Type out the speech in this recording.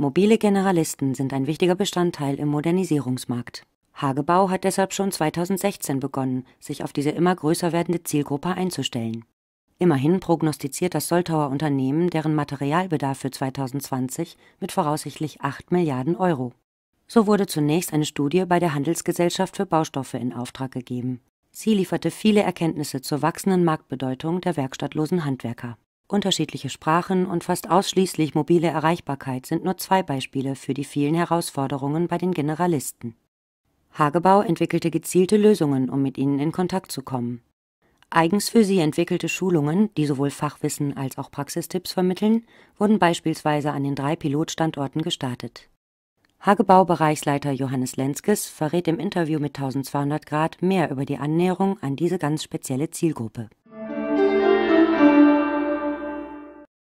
Mobile Generalisten sind ein wichtiger Bestandteil im Modernisierungsmarkt. Hagebau hat deshalb schon 2016 begonnen, sich auf diese immer größer werdende Zielgruppe einzustellen. Immerhin prognostiziert das Soltauer Unternehmen deren Materialbedarf für 2020 mit voraussichtlich 8 Milliarden Euro. So wurde zunächst eine Studie bei der Handelsgesellschaft für Baustoffe in Auftrag gegeben. Sie lieferte viele Erkenntnisse zur wachsenden Marktbedeutung der werkstattlosen Handwerker. Unterschiedliche Sprachen und fast ausschließlich mobile Erreichbarkeit sind nur zwei Beispiele für die vielen Herausforderungen bei den Generalisten. Hagebau entwickelte gezielte Lösungen, um mit ihnen in Kontakt zu kommen. Eigens für sie entwickelte Schulungen, die sowohl Fachwissen als auch Praxistipps vermitteln, wurden beispielsweise an den drei Pilotstandorten gestartet. Hagebau-Bereichsleiter Johannes Lenzkes verrät im Interview mit 1200 Grad mehr über die Annäherung an diese ganz spezielle Zielgruppe.